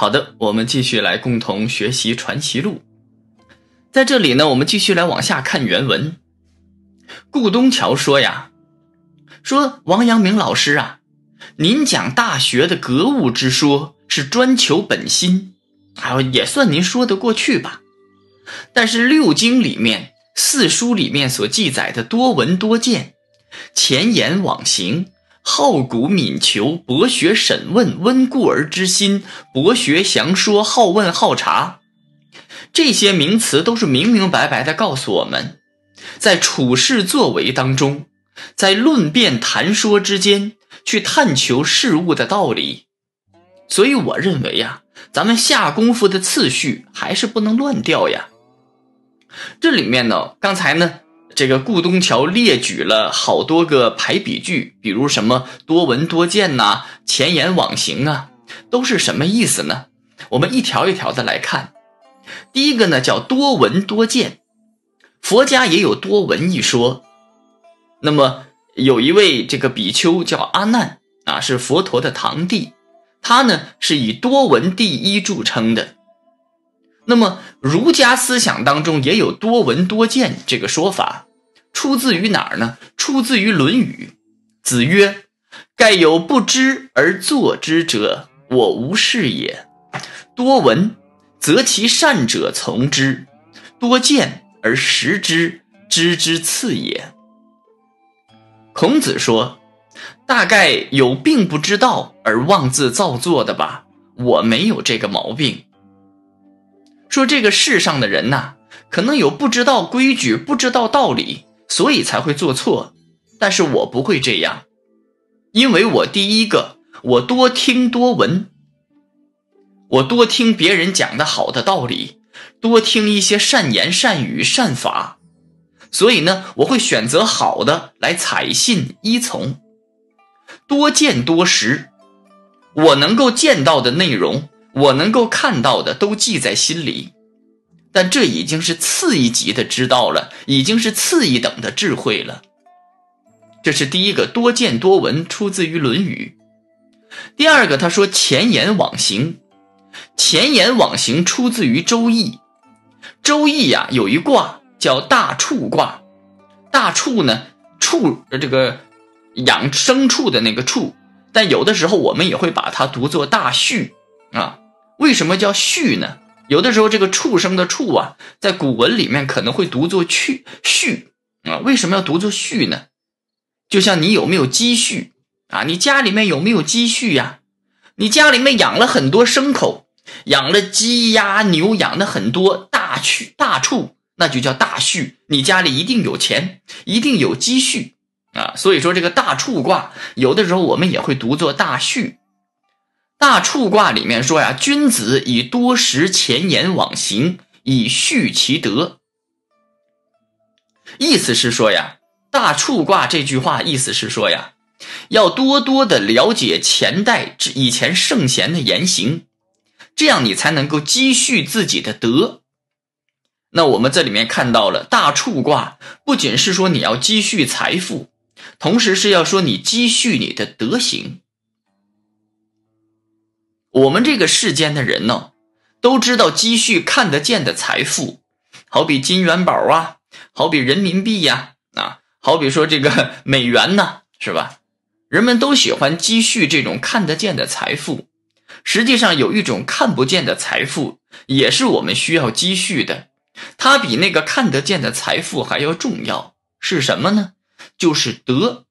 好的，我们继续来共同学习《传奇录》。在这里呢，我们继续来往下看原文。顾东桥说呀：“说王阳明老师啊，您讲《大学》的格物之说是专求本心，啊，也算您说得过去吧。但是六经里面、四书里面所记载的多闻多见、前言往行。”好古敏求，博学审问，温故而知新，博学详说，好问好察，这些名词都是明明白白的告诉我们，在处事作为当中，在论辩谈说之间，去探求事物的道理。所以，我认为呀，咱们下功夫的次序还是不能乱掉呀。这里面呢，刚才呢。这个顾东桥列举了好多个排比句，比如什么多闻多见呐、前言往行啊，都是什么意思呢？我们一条一条的来看。第一个呢叫多闻多见，佛家也有多闻一说。那么有一位这个比丘叫阿难啊，是佛陀的堂弟，他呢是以多闻第一著称的。那么儒家思想当中也有多闻多见这个说法。出自于哪儿呢？出自于《论语》。子曰：“盖有不知而作之者，我无是也。多闻则其善者从之，多见而识之，知之次也。”孔子说：“大概有并不知道而妄自造作的吧？我没有这个毛病。说这个世上的人呐，可能有不知道规矩、不知道道理。”所以才会做错，但是我不会这样，因为我第一个，我多听多闻，我多听别人讲的好的道理，多听一些善言善语善法，所以呢，我会选择好的来采信依从，多见多识，我能够见到的内容，我能够看到的都记在心里。但这已经是次一级的知道了，已经是次一等的智慧了。这是第一个多见多闻，出自于《论语》。第二个，他说前言往行，前言往行出自于《周易》。《周易》呀，有一卦叫大畜卦，大畜呢畜这个养牲畜的那个畜，但有的时候我们也会把它读作大畜啊。为什么叫畜呢？有的时候，这个畜生的畜啊，在古文里面可能会读作去畜啊。为什么要读作畜呢？就像你有没有积蓄啊？你家里面有没有积蓄呀？你家里面养了很多牲口，养了鸡鸭牛，养的很多大畜大畜，那就叫大畜。你家里一定有钱，一定有积蓄啊。所以说，这个大畜卦，有的时候我们也会读作大畜。大畜卦里面说呀，君子以多识前言往行，以续其德。意思是说呀，大畜卦这句话意思是说呀，要多多的了解前代之以前圣贤的言行，这样你才能够积蓄自己的德。那我们这里面看到了大畜卦，不仅是说你要积蓄财富，同时是要说你积蓄你的德行。我们这个世间的人呢，都知道积蓄看得见的财富，好比金元宝啊，好比人民币呀，啊，好比说这个 美元呢，是吧？人们都喜欢积蓄这种看得见的财富，实际上有一种看不见的财富也是我们需要积蓄的，它比那个看得见的财富还要重要，是什么呢？就是德。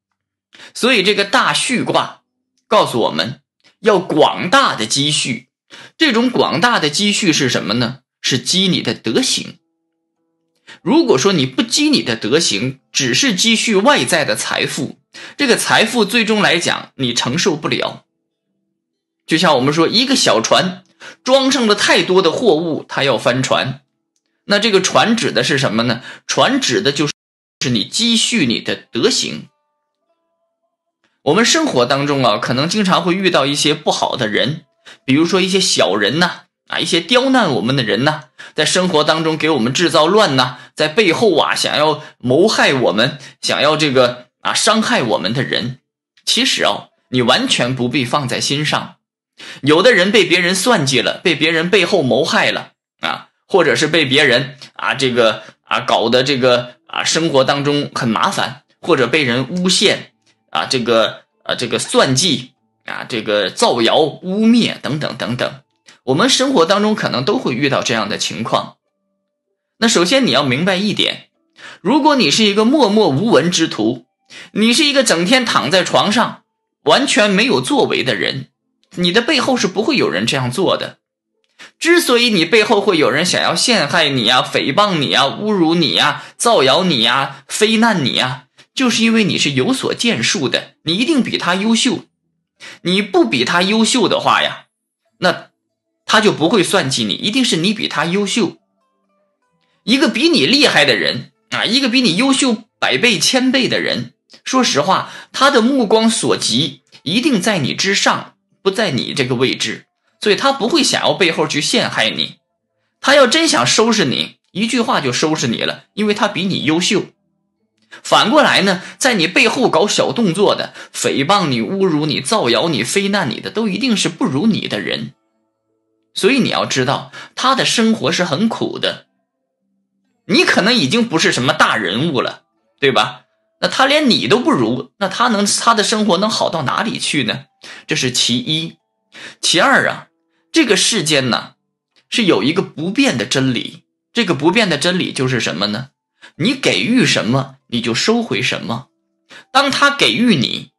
所以这个大序卦告诉我们。要广大的积蓄，这种广大的积蓄是什么呢？是积你的德行。如果说你不积你的德行，只是积蓄外在的财富，这个财富最终来讲你承受不了。就像我们说，一个小船装上了太多的货物，它要翻船。那这个船指的是什么呢？船指的就是你积蓄你的德行。我们生活当中啊，可能经常会遇到一些不好的人，比如说一些小人呐，啊，一些刁难我们的人呐，在生活当中给我们制造乱呐，在背后啊想要谋害我们，想要这个啊伤害我们的人，其实啊，你完全不必放在心上。有的人被别人算计了，被别人背后谋害了啊，或者是被别人啊这个啊搞的这个啊生活当中很麻烦，或者被人诬陷。啊，这个啊，这个算计啊，这个造谣、污蔑等等等等，我们生活当中可能都会遇到这样的情况。那首先你要明白一点，如果你是一个默默无闻之徒，你是一个整天躺在床上、完全没有作为的人，你的背后是不会有人这样做的。之所以你背后会有人想要陷害你呀、诽谤你呀、侮辱你呀、造谣你呀、非难你呀。就是因为你是有所建树的，你一定比他优秀。你不比他优秀的话呀，那他就不会算计你，一定是你比他优秀。一个比你厉害的人啊，一个比你优秀百倍千倍的人，说实话，他的目光所及一定在你之上，不在你这个位置，所以他不会想要背后去陷害你。他要真想收拾你，一句话就收拾你了，因为他比你优秀。反过来呢，在你背后搞小动作的、诽谤你、侮辱你、造谣你、非难你的，都一定是不如你的人。所以你要知道，他的生活是很苦的。你可能已经不是什么大人物了，对吧？那他连你都不如，那他能他的生活能好到哪里去呢？这是其一。其二啊，这个世间呢，是有一个不变的真理。这个不变的真理就是什么呢？你给予什么，你就收回什么。当他给予你，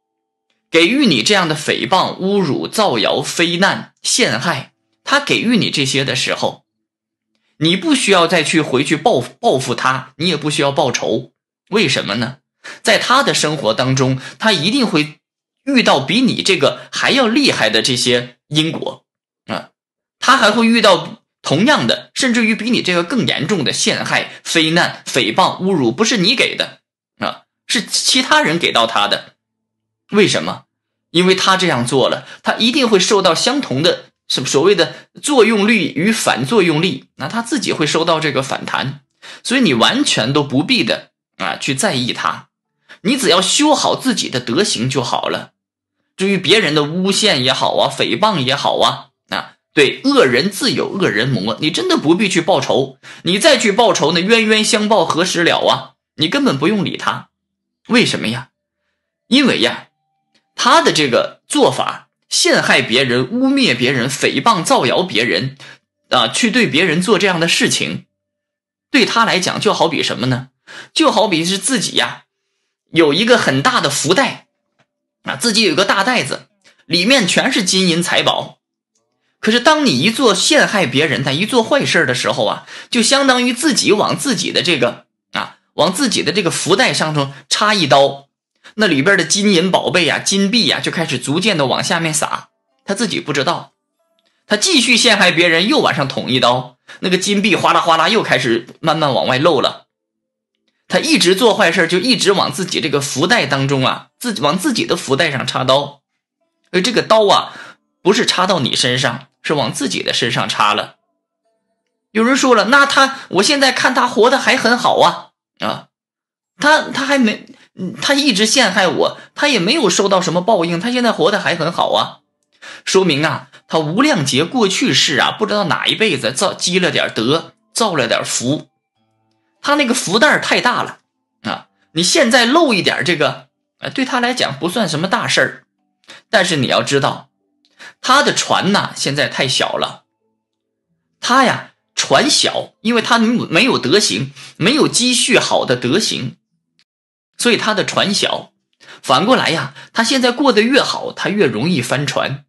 给予你这样的诽谤、侮辱、造谣、非难、陷害，他给予你这些的时候，你不需要再去回去报报复他，你也不需要报仇。为什么呢？在他的生活当中，他一定会遇到比你这个还要厉害的这些因果啊，他还会遇到。同样的，甚至于比你这个更严重的陷害、非难、诽谤、侮辱，不是你给的啊，是其他人给到他的。为什么？因为他这样做了，他一定会受到相同的什么所谓的作用力与反作用力，那他自己会收到这个反弹。所以你完全都不必的啊去在意他，你只要修好自己的德行就好了。至于别人的诬陷也好啊，诽谤也好啊。对，恶人自有恶人磨。你真的不必去报仇，你再去报仇，那冤冤相报何时了啊？你根本不用理他，为什么呀？因为呀，他的这个做法，陷害别人、污蔑别人、诽谤造谣别人啊，去对别人做这样的事情，对他来讲就好比什么呢？就好比是自己呀，有一个很大的福袋啊，自己有个大袋子，里面全是金银财宝。可是，当你一做陷害别人，他一做坏事的时候啊，就相当于自己往自己的这个啊，往自己的这个福袋上头插一刀，那里边的金银宝贝呀、金币呀，就开始逐渐的往下面撒。他自己不知道，他继续陷害别人，又往上捅一刀，那个金币哗啦哗啦又开始慢慢往外漏了。他一直做坏事就一直往自己这个福袋当中啊，自己往自己的福袋上插刀，而这个刀啊，不是插到你身上。是往自己的身上插了。有人说了，那他我现在看他活的还很好啊啊，他他还没他一直陷害我，他也没有受到什么报应，他现在活的还很好啊，说明啊他无量劫过去世啊，不知道哪一辈子造积了点德，造了点福，他那个福袋太大了啊，你现在漏一点这个，对他来讲不算什么大事儿，但是你要知道。他的船呐，现在太小了。他呀，船小，因为他没有德行，没有积蓄好的德行，所以他的船小。反过来呀，他现在过得越好，他越容易翻船。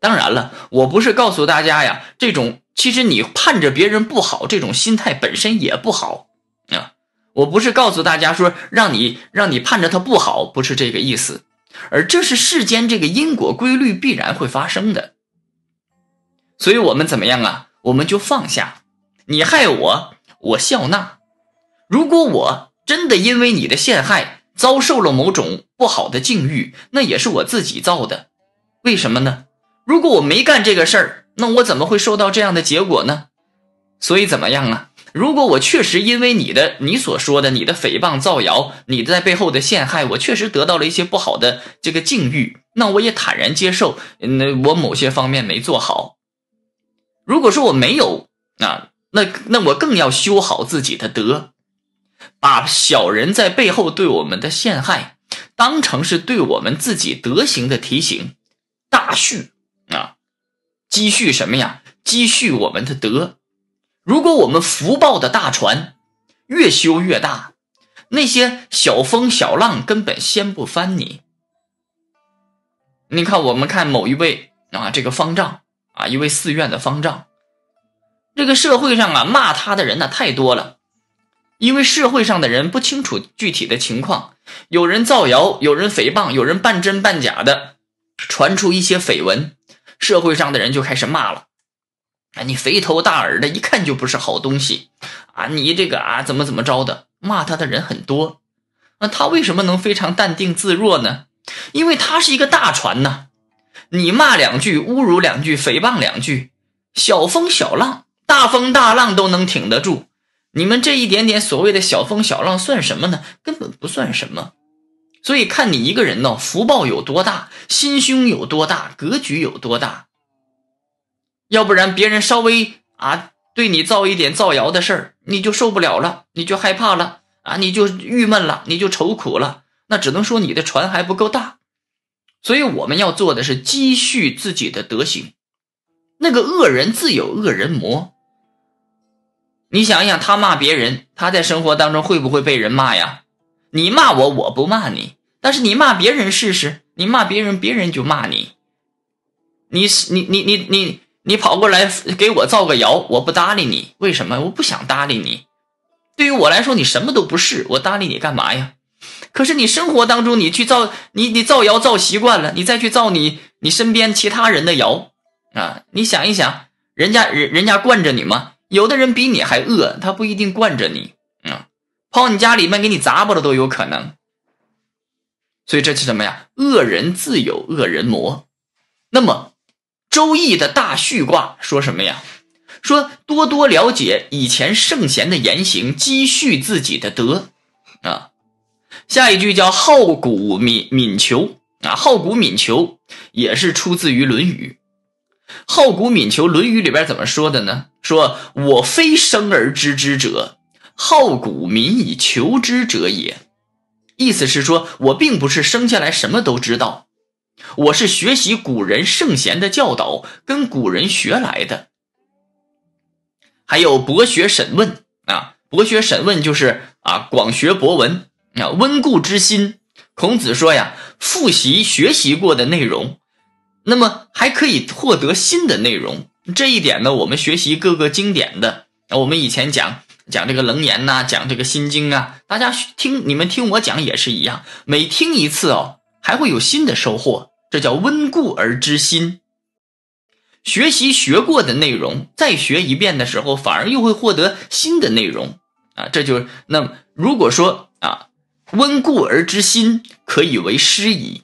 当然了，我不是告诉大家呀，这种其实你盼着别人不好，这种心态本身也不好啊。我不是告诉大家说让你让你盼着他不好，不是这个意思。而这是世间这个因果规律必然会发生的，所以我们怎么样啊？我们就放下，你害我，我笑纳。如果我真的因为你的陷害遭受了某种不好的境遇，那也是我自己造的。为什么呢？如果我没干这个事儿，那我怎么会受到这样的结果呢？所以怎么样啊？如果我确实因为你的、你所说的、你的诽谤、造谣、你在背后的陷害，我确实得到了一些不好的这个境遇，那我也坦然接受。那我某些方面没做好，如果说我没有啊，那那我更要修好自己的德，把小人在背后对我们的陷害，当成是对我们自己德行的提醒，大蓄啊，积蓄什么呀？积蓄我们的德。如果我们福报的大船越修越大，那些小风小浪根本掀不翻你。你看，我们看某一位啊，这个方丈啊，一位寺院的方丈，这个社会上啊骂他的人呢太多了，因为社会上的人不清楚具体的情况，有人造谣，有人诽谤，有人半真半假的传出一些绯闻，社会上的人就开始骂了。啊，你肥头大耳的，一看就不是好东西，啊，你这个啊，怎么怎么着的？骂他的人很多，那他为什么能非常淡定自若呢？因为他是一个大船呐，你骂两句、侮辱两句、诽谤两句，小风小浪，大风大浪都能挺得住。你们这一点点所谓的小风小浪算什么呢？根本不算什么。所以看你一个人呢，福报有多大，心胸有多大，格局有多大。要不然别人稍微啊对你造一点造谣的事儿，你就受不了了，你就害怕了啊，你就郁闷了，你就愁苦了。那只能说你的船还不够大。所以我们要做的是积蓄自己的德行。那个恶人自有恶人磨。你想想，他骂别人，他在生活当中会不会被人骂呀？你骂我，我不骂你。但是你骂别人试试，你骂别人，别人就骂你。你是你你你你。你跑过来给我造个谣，我不搭理你，为什么？我不想搭理你。对于我来说，你什么都不是，我搭理你干嘛呀？可是你生活当中，你去造你你造谣造习惯了，你再去造你你身边其他人的谣啊，你想一想，人家人人家惯着你吗？有的人比你还恶，他不一定惯着你啊，跑你家里面给你砸吧，了都有可能。所以这是什么呀？恶人自有恶人磨。那么。周易的大序卦说什么呀？说多多了解以前圣贤的言行，积蓄自己的德，啊。下一句叫好古敏敏求啊，好古敏求也是出自于论语。好古敏求，论语里边怎么说的呢？说我非生而知之者，好古敏以求之者也。意思是说我并不是生下来什么都知道。我是学习古人圣贤的教导，跟古人学来的。还有博学审问啊，博学审问就是啊，广学博闻啊，温故知新。孔子说呀，复习学习过的内容，那么还可以获得新的内容。这一点呢，我们学习各个经典的，我们以前讲讲这个《楞严》呐，讲这个《心经》啊，大家听你们听我讲也是一样，每听一次哦。还会有新的收获，这叫温故而知新。学习学过的内容，再学一遍的时候，反而又会获得新的内容啊！这就是那如果说啊，温故而知新，可以为师矣。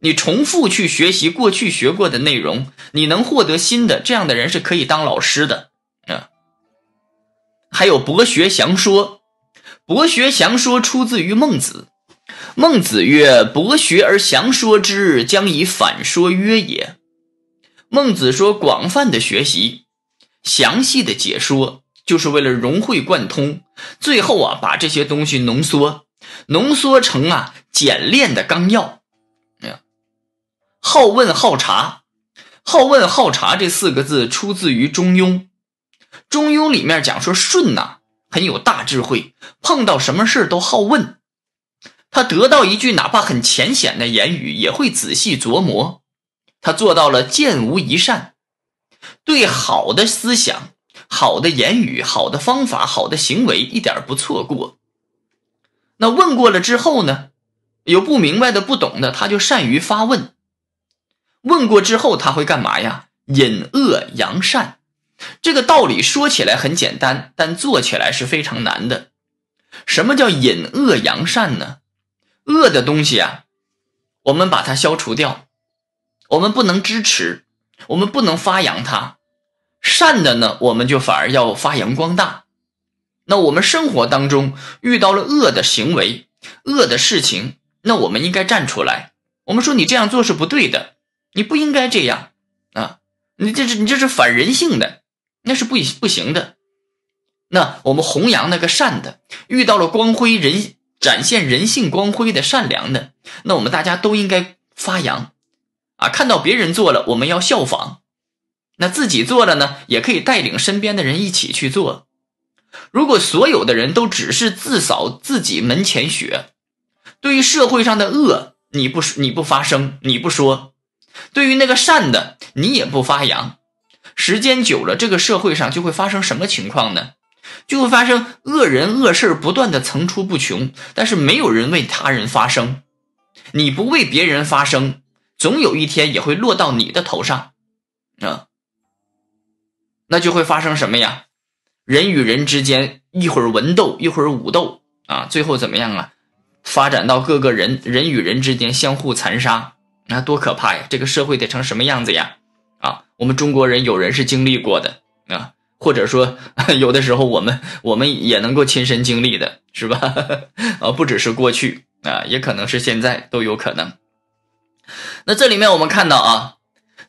你重复去学习过去学过的内容，你能获得新的，这样的人是可以当老师的啊。还有博学详说，博学详说出自于孟子。孟子曰：“博学而详说之，将以反说约也。”孟子说：“广泛的学习，详细的解说，就是为了融会贯通，最后啊把这些东西浓缩，浓缩成啊简练的纲要。”呀，好问好察，好问好察这四个字出自于《中庸》。《中庸》里面讲说舜呐很有大智慧，碰到什么事都好问。他得到一句哪怕很浅显的言语，也会仔细琢磨。他做到了见无一善，对好的思想、好的言语、好的方法、好的行为，一点不错过。那问过了之后呢？有不明白的、不懂的，他就善于发问。问过之后，他会干嘛呀？引恶扬善。这个道理说起来很简单，但做起来是非常难的。什么叫引恶扬善呢？恶的东西啊，我们把它消除掉，我们不能支持，我们不能发扬它。善的呢，我们就反而要发扬光大。那我们生活当中遇到了恶的行为、恶的事情，那我们应该站出来，我们说你这样做是不对的，你不应该这样啊！你这是你这是反人性的，那是不不行的。那我们弘扬那个善的，遇到了光辉人。展现人性光辉的善良的，那我们大家都应该发扬，啊，看到别人做了，我们要效仿；那自己做了呢，也可以带领身边的人一起去做。如果所有的人都只是自扫自己门前雪，对于社会上的恶，你不你不发声，你不说；对于那个善的，你也不发扬，时间久了，这个社会上就会发生什么情况呢？就会发生恶人恶事不断的层出不穷，但是没有人为他人发声，你不为别人发声，总有一天也会落到你的头上，啊，那就会发生什么呀？人与人之间一会儿文斗一会儿武斗啊，最后怎么样啊？发展到各个人人与人之间相互残杀，那多可怕呀！这个社会得成什么样子呀？啊，我们中国人有人是经历过的啊。或者说，有的时候我们我们也能够亲身经历的，是吧？啊，不只是过去啊，也可能是现在都有可能。那这里面我们看到啊，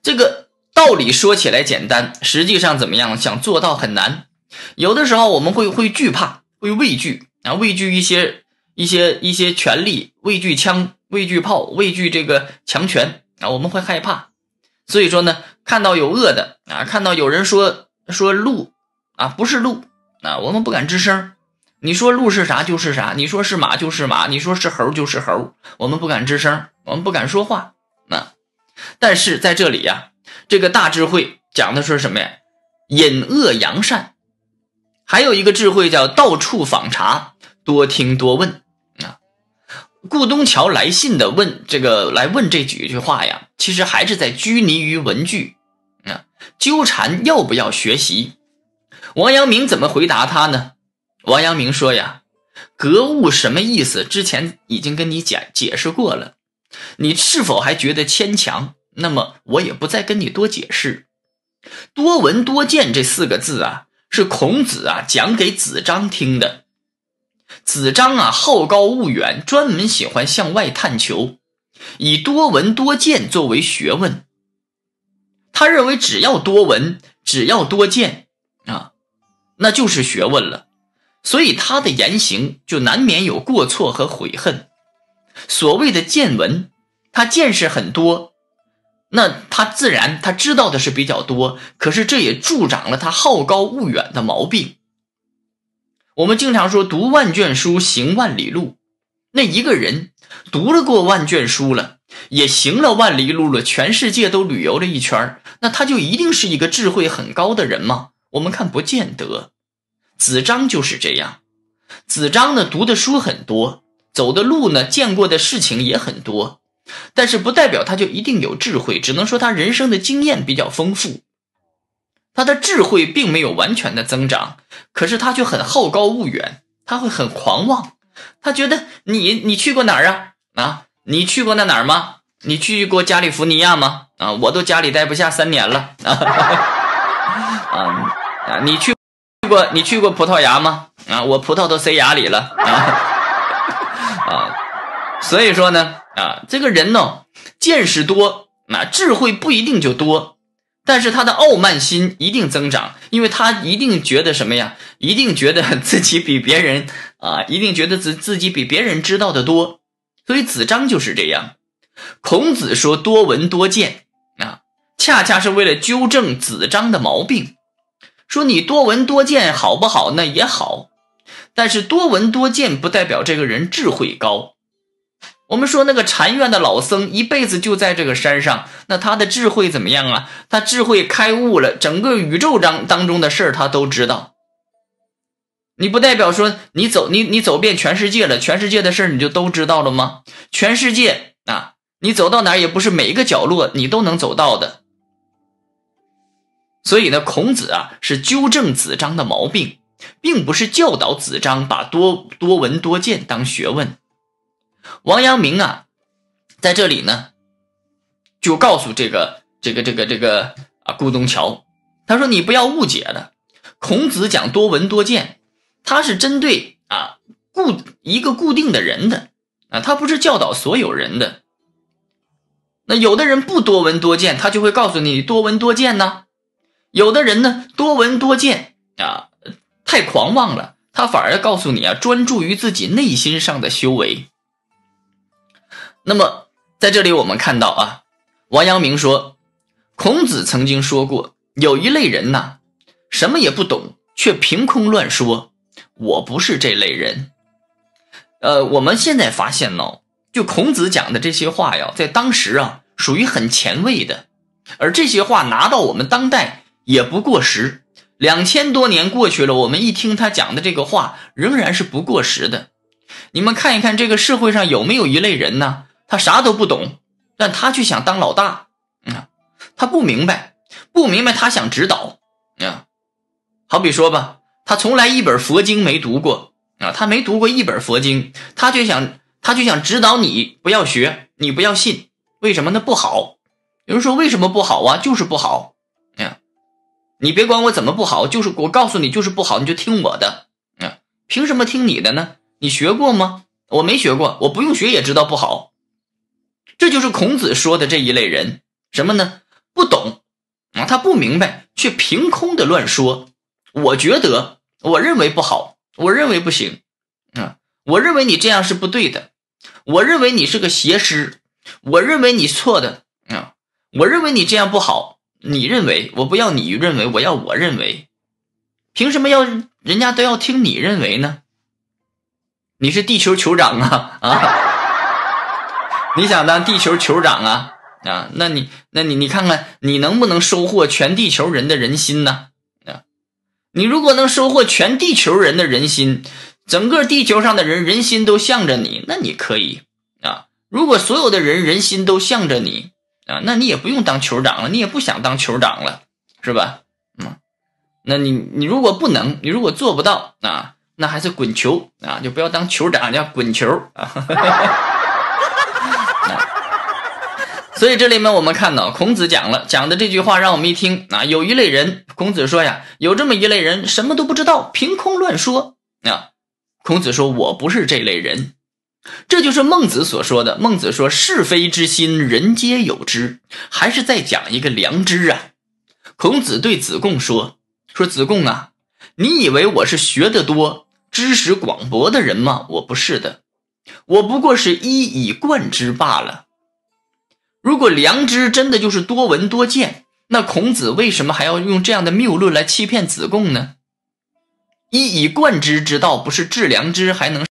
这个道理说起来简单，实际上怎么样？想做到很难。有的时候我们会会惧怕，会畏惧啊，畏惧一些一些一些权利，畏惧枪，畏惧炮，畏惧这个强权啊，我们会害怕。所以说呢，看到有恶的啊，看到有人说。说鹿啊，不是鹿啊，我们不敢吱声。你说鹿是啥就是啥，你说是马就是马，你说是猴就是猴，我们不敢吱声，我们不敢说话。那，但是在这里呀，这个大智慧讲的说什么呀？引恶扬善，还有一个智慧叫到处访查，多听多问。啊，顾东桥来信的问，这个来问这几句话呀，其实还是在拘泥于文句。纠缠要不要学习？王阳明怎么回答他呢？王阳明说呀：“格物什么意思？之前已经跟你解解释过了，你是否还觉得牵强？那么我也不再跟你多解释。多闻多见这四个字啊，是孔子啊讲给子张听的。子张啊好高骛远，专门喜欢向外探求，以多闻多见作为学问。”他认为只要多闻，只要多见，啊，那就是学问了。所以他的言行就难免有过错和悔恨。所谓的见闻，他见识很多，那他自然他知道的是比较多。可是这也助长了他好高骛远的毛病。我们经常说“读万卷书，行万里路”，那一个人读了过万卷书了。也行了，万里路了，全世界都旅游了一圈那他就一定是一个智慧很高的人吗？我们看不见得。子张就是这样，子张呢读的书很多，走的路呢见过的事情也很多，但是不代表他就一定有智慧，只能说他人生的经验比较丰富，他的智慧并没有完全的增长，可是他却很好高骛远，他会很狂妄，他觉得你你去过哪儿啊啊？你去过那哪儿吗？你去过加利福尼亚吗？啊，我都家里待不下三年了 啊！啊，你去过？你去过葡萄牙吗？啊，我葡萄都塞牙里了啊！啊，所以说呢啊，这个人呢，见识多，那智慧不一定就多，但是他的傲慢心一定增长，因为他一定觉得什么呀？一定觉得自己比别人啊，一定觉得自自己比别人知道的多。所以子张就是这样，孔子说多闻多见啊，恰恰是为了纠正子张的毛病。说你多闻多见好不好？那也好，但是多闻多见不代表这个人智慧高。我们说那个禅院的老僧一辈子就在这个山上，那他的智慧怎么样啊？他智慧开悟了，整个宇宙章当中的事儿他都知道。你不代表说你走你你走遍全世界了，全世界的事你就都知道了吗？全世界啊，你走到哪也不是每一个角落你都能走到的。所以呢，孔子啊是纠正子张的毛病，并不是教导子张把多多闻多见当学问。王阳明啊，在这里呢，就告诉这个这个这个这个啊顾东桥，他说你不要误解了，孔子讲多闻多见。他是针对啊固一个固定的人的，啊，他不是教导所有人的。那有的人不多闻多见，他就会告诉你多闻多见呢；有的人呢多闻多见啊，太狂妄了，他反而告诉你啊，专注于自己内心上的修为。那么在这里我们看到啊，王阳明说，孔子曾经说过，有一类人呐，什么也不懂，却凭空乱说。我不是这类人，呃，我们现在发现呢，就孔子讲的这些话呀，在当时啊，属于很前卫的，而这些话拿到我们当代也不过时。两千多年过去了，我们一听他讲的这个话，仍然是不过时的。你们看一看这个社会上有没有一类人呢？他啥都不懂，但他却想当老大嗯，他不明白，不明白他想指导嗯，好比说吧。他从来一本佛经没读过啊，他没读过一本佛经，他就想，他就想指导你不要学，你不要信，为什么呢？不好？有人说为什么不好啊？就是不好，啊，你别管我怎么不好，就是我告诉你就是不好，你就听我的，啊，凭什么听你的呢？你学过吗？我没学过，我不用学也知道不好，这就是孔子说的这一类人，什么呢？不懂啊，他不明白，却凭空的乱说，我觉得。我认为不好，我认为不行，啊，我认为你这样是不对的，我认为你是个邪师，我认为你错的，啊，我认为你这样不好，你认为我不要你认为，我要我认为，凭什么要人家都要听你认为呢？你是地球酋长啊啊，你想当地球酋长啊啊？那你那你你看看你能不能收获全地球人的人心呢？你如果能收获全地球人的人心，整个地球上的人人心都向着你，那你可以啊。如果所有的人人心都向着你啊，那你也不用当酋长了，你也不想当酋长了，是吧？嗯，那你你如果不能，你如果做不到啊，那还是滚球啊，就不要当酋长，要滚球啊。所以这里面我们看到，孔子讲了讲的这句话，让我们一听啊，有一类人，孔子说呀，有这么一类人，什么都不知道，凭空乱说啊。孔子说，我不是这类人，这就是孟子所说的。孟子说，是非之心，人皆有之，还是在讲一个良知啊。孔子对子贡说，说子贡啊，你以为我是学得多、知识广博的人吗？我不是的，我不过是一以贯之罢了。如果良知真的就是多闻多见，那孔子为什么还要用这样的谬论来欺骗子贡呢？一以贯之之道不是治良知，还能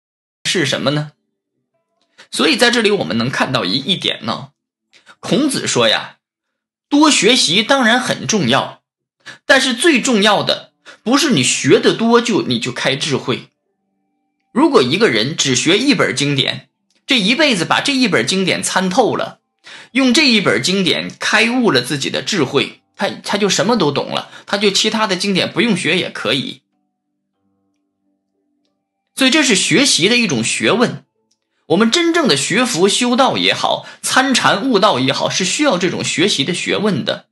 是什么呢？所以在这里我们能看到一一点呢，孔子说呀，多学习当然很重要，但是最重要的不是你学的多就你就开智慧。如果一个人只学一本经典，这一辈子把这一本经典参透了。用这一本经典开悟了自己的智慧，他他就什么都懂了，他就其他的经典不用学也可以。所以这是学习的一种学问。我们真正的学佛修道也好，参禅悟道也好，是需要这种学习的学问的。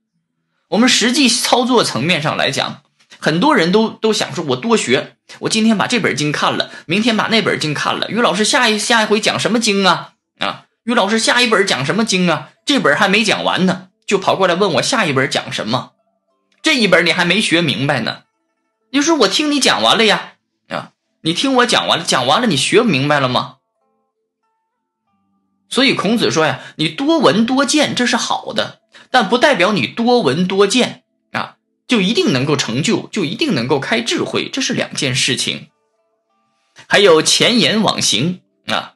我们实际操作层面上来讲，很多人都都想说：我多学，我今天把这本经看了，明天把那本经看了。于老师下一下一回讲什么经啊？啊，于老师下一本讲什么经啊？这本还没讲完呢，就跑过来问我下一本讲什么？这一本你还没学明白呢，你说我听你讲完了呀？啊，你听我讲完了，讲完了你学明白了吗？所以孔子说呀，你多闻多见这是好的，但不代表你多闻多见啊就一定能够成就，就一定能够开智慧，这是两件事情。还有前言往行啊，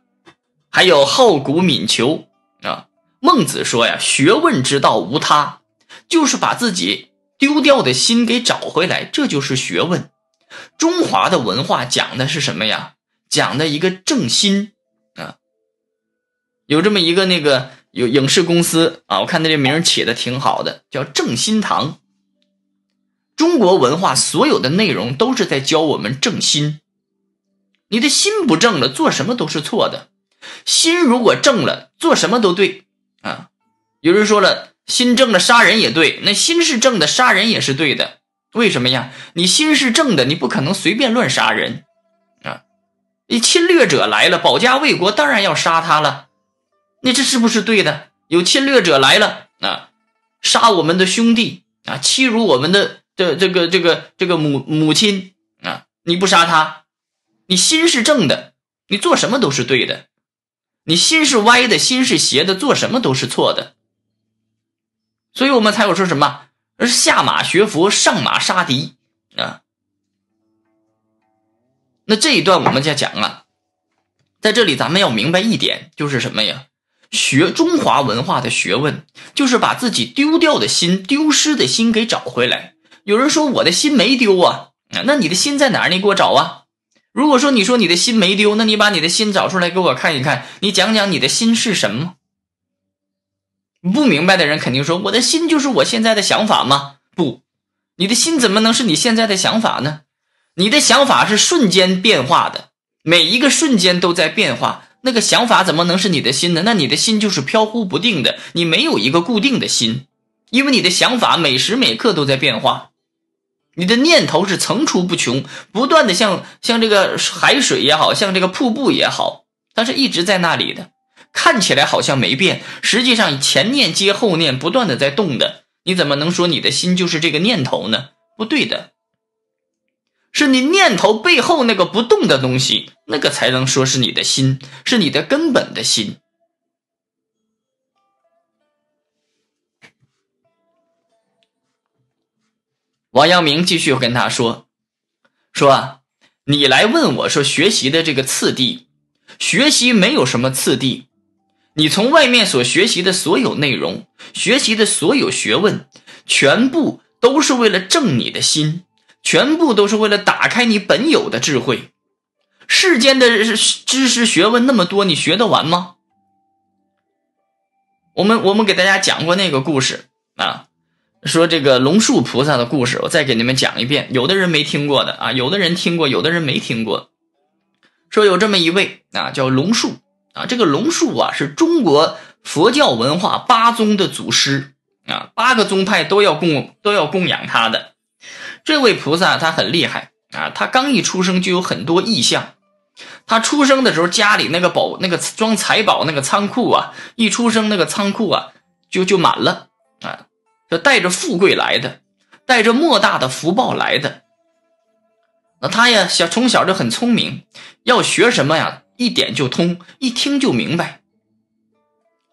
还有好古敏求。孟子说呀，学问之道无他，就是把自己丢掉的心给找回来，这就是学问。中华的文化讲的是什么呀？讲的一个正心啊。有这么一个那个有影视公司啊，我看他这名儿起的挺好的，叫正心堂。中国文化所有的内容都是在教我们正心。你的心不正了，做什么都是错的；心如果正了，做什么都对。啊，有人说了，心正的杀人也对，那心是正的，杀人也是对的，为什么呀？你心是正的，你不可能随便乱杀人，啊，你侵略者来了，保家卫国当然要杀他了，你这是不是对的？有侵略者来了，啊，杀我们的兄弟啊，欺辱我们的这这个这个这个母母亲啊，你不杀他，你心是正的，你做什么都是对的。你心是歪的，心是邪的，做什么都是错的。所以，我们才有说什么“下马学佛，上马杀敌”啊。那这一段我们再讲啊，在这里咱们要明白一点，就是什么呀？学中华文化的学问，就是把自己丢掉的心、丢失的心给找回来。有人说：“我的心没丢啊，那你的心在哪儿？你给我找啊。”如果说你说你的心没丢，那你把你的心找出来给我看一看，你讲讲你的心是什么？不明白的人肯定说：“我的心就是我现在的想法吗？”不，你的心怎么能是你现在的想法呢？你的想法是瞬间变化的，每一个瞬间都在变化，那个想法怎么能是你的心呢？那你的心就是飘忽不定的，你没有一个固定的心，因为你的想法每时每刻都在变化。你的念头是层出不穷，不断的像像这个海水也好，像这个瀑布也好，它是一直在那里的，看起来好像没变，实际上前念接后念，不断的在动的，你怎么能说你的心就是这个念头呢？不对的，是你念头背后那个不动的东西，那个才能说是你的心，是你的根本的心。王阳明继续跟他说：“说，你来问我说，学习的这个次第，学习没有什么次第。你从外面所学习的所有内容，学习的所有学问，全部都是为了正你的心，全部都是为了打开你本有的智慧。世间的知识学问那么多，你学得完吗？我们我们给大家讲过那个故事啊。”说这个龙树菩萨的故事，我再给你们讲一遍。有的人没听过的啊，有的人听过，有的人没听过。说有这么一位啊，叫龙树啊。这个龙树啊，是中国佛教文化八宗的祖师啊，八个宗派都要供都要供养他的。这位菩萨他很厉害啊，他刚一出生就有很多异象。他出生的时候，家里那个宝那个装财宝那个仓库啊，一出生那个仓库啊就就满了啊。就带着富贵来的，带着莫大的福报来的。那他呀，小从小就很聪明，要学什么呀，一点就通，一听就明白。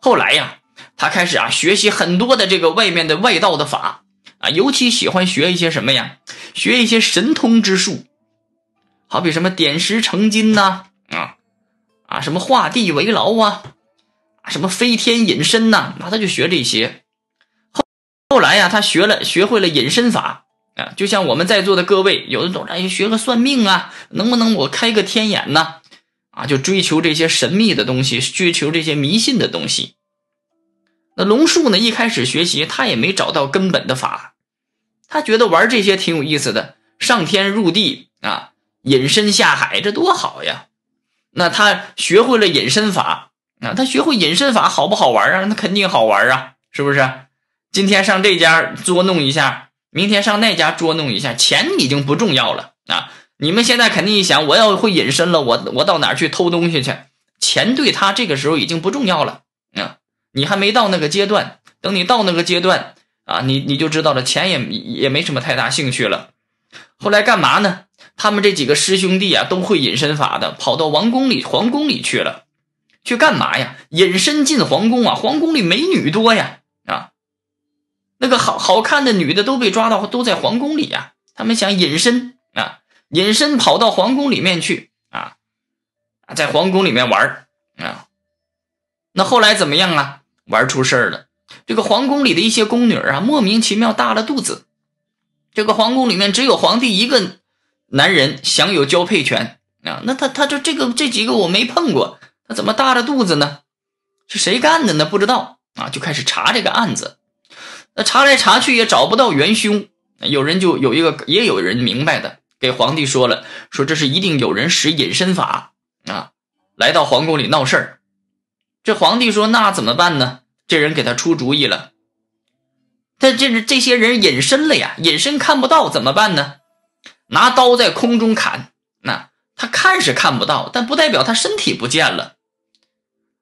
后来呀，他开始啊学习很多的这个外面的外道的法啊，尤其喜欢学一些什么呀，学一些神通之术，好比什么点石成金呐，啊啊什么画地为牢啊，啊什么飞天隐身呐，那他就学这些。后来呀，他学了，学会了隐身法啊，就像我们在座的各位，有的都哎学个算命啊，能不能我开个天眼呢？啊，就追求这些神秘的东西，追求这些迷信的东西。那龙术呢？一开始学习，他也没找到根本的法，他觉得玩这些挺有意思的，上天入地啊，隐身下海，这多好呀！那他学会了隐身法啊，他学会隐身法好不好玩啊？那肯定好玩啊，是不是？今天上这家捉弄一下，明天上那家捉弄一下，钱已经不重要了啊！你们现在肯定一想，我要会隐身了，我我到哪去偷东西去？钱对他这个时候已经不重要了啊！你还没到那个阶段，等你到那个阶段啊，你你就知道了，钱也也没什么太大兴趣了。后来干嘛呢？他们这几个师兄弟啊，都会隐身法的，跑到王宫里、皇宫里去了，去干嘛呀？隐身进皇宫啊！皇宫里美女多呀。那个好好看的女的都被抓到，都在皇宫里呀。他们想隐身啊，隐身跑到皇宫里面去啊，在皇宫里面玩啊。那后来怎么样啊？玩出事儿了。这个皇宫里的一些宫女啊，莫名其妙大了肚子。这个皇宫里面只有皇帝一个男人享有交配权啊。那他他就这个这几个我没碰过，他怎么大着肚子呢？是谁干的呢？不知道啊，就开始查这个案子。那查来查去也找不到元凶，有人就有一个，也有人明白的给皇帝说了，说这是一定有人使隐身法啊，来到皇宫里闹事儿。这皇帝说：“那怎么办呢？”这人给他出主意了，他这是这些人隐身了呀，隐身看不到怎么办呢？拿刀在空中砍，那他看是看不到，但不代表他身体不见了。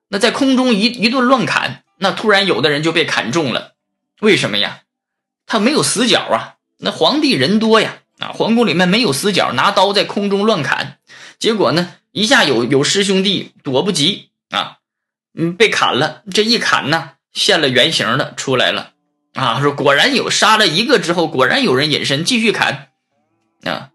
那在空中一一顿乱砍，那突然有的人就被砍中了。为什么呀？他没有死角啊！那皇帝人多呀，啊，皇宫里面没有死角，拿刀在空中乱砍，结果呢，一下有有师兄弟躲不及啊，嗯，被砍了。这一砍呢，现了原形的出来了。啊，说果然有杀了一个之后，果然有人隐身继续砍，啊，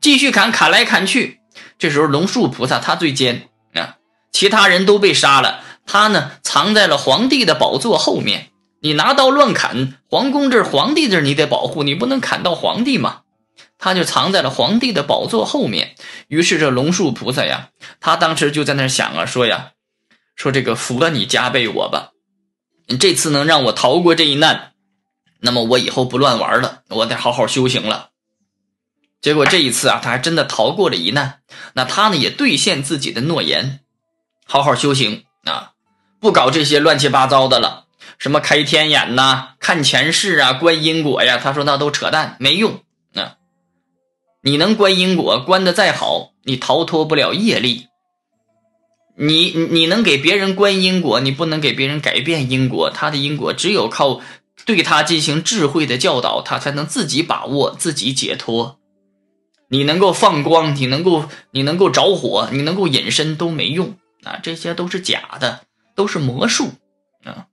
继续砍，砍来砍去。这时候龙树菩萨他最尖啊，其他人都被杀了，他呢藏在了皇帝的宝座后面。你拿刀乱砍，皇宫这皇帝这你得保护，你不能砍到皇帝嘛。他就藏在了皇帝的宝座后面。于是这龙树菩萨呀，他当时就在那想啊，说呀，说这个佛你加倍我吧，你这次能让我逃过这一难，那么我以后不乱玩了，我得好好修行了。结果这一次啊，他还真的逃过了一难。那他呢也兑现自己的诺言，好好修行啊，不搞这些乱七八糟的了。什么开天眼呐，看前世啊，观因果呀？他说那都扯淡，没用。啊，你能观因果，观的再好，你逃脱不了业力。你你能给别人观因果，你不能给别人改变因果。他的因果只有靠对他进行智慧的教导，他才能自己把握，自己解脱。你能够放光，你能够你能够着火，你能够隐身都没用啊！这些都是假的，都是魔术啊！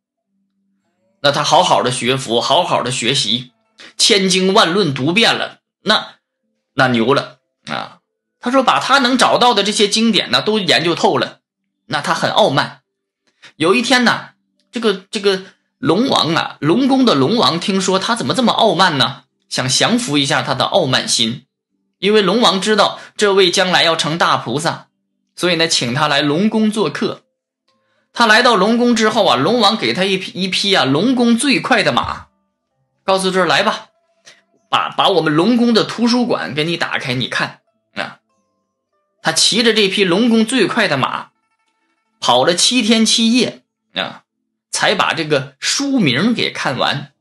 那他好好的学佛，好好的学习，千经万论读遍了，那那牛了啊！他说把他能找到的这些经典呢都研究透了，那他很傲慢。有一天呢，这个这个龙王啊，龙宫的龙王听说他怎么这么傲慢呢？想降服一下他的傲慢心，因为龙王知道这位将来要成大菩萨，所以呢，请他来龙宫做客。他来到龙宫之后啊，龙王给他一匹一匹啊龙宫最快的马，告诉这来吧，把把我们龙宫的图书馆给你打开，你看啊。他骑着这匹龙宫最快的马，跑了七天七夜啊，才把这个书名给看完，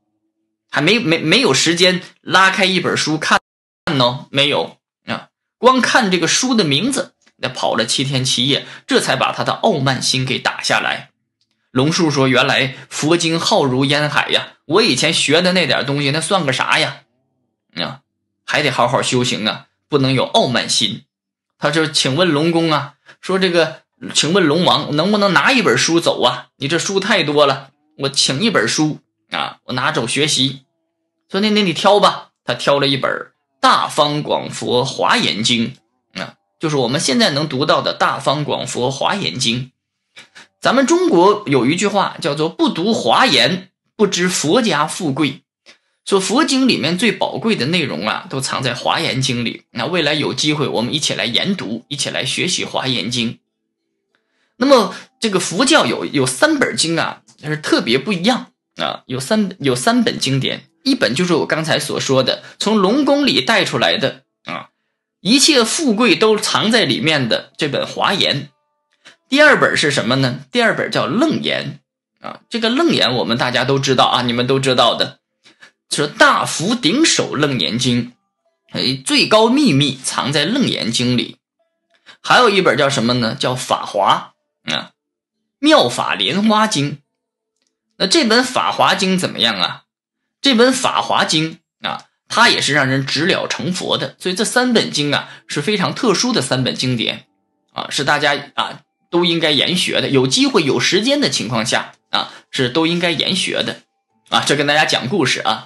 还没没没有时间拉开一本书看，看呢没有啊，光看这个书的名字。那跑了七天七夜，这才把他的傲慢心给打下来。龙叔说：“原来佛经浩如烟海呀，我以前学的那点东西，那算个啥呀？啊，还得好好修行啊，不能有傲慢心。”他就请问龙宫啊，说这个，请问龙王能不能拿一本书走啊？你这书太多了，我请一本书啊，我拿走学习。说那那你挑吧，他挑了一本《大方广佛华严经》。就是我们现在能读到的《大方广佛华严经》，咱们中国有一句话叫做“不读华严，不知佛家富贵”。说佛经里面最宝贵的内容啊，都藏在《华严经》里。那未来有机会，我们一起来研读，一起来学习《华严经》。那么，这个佛教有有三本经啊，它是特别不一样啊。有三有三本经典，一本就是我刚才所说的，从龙宫里带出来的啊。一切富贵都藏在里面的这本《华严》，第二本是什么呢？第二本叫《楞严》啊，这个《楞严》我们大家都知道啊，你们都知道的，是《大福顶首楞严经》。哎，最高秘密藏在《楞严经》里。还有一本叫什么呢？叫《法华》啊，《妙法莲花经》。那这本《法华经》怎么样啊？这本《法华经》。它也是让人直了成佛的，所以这三本经啊是非常特殊的三本经典，啊是大家啊都应该研学的，有机会有时间的情况下啊是都应该研学的，啊这跟大家讲故事啊。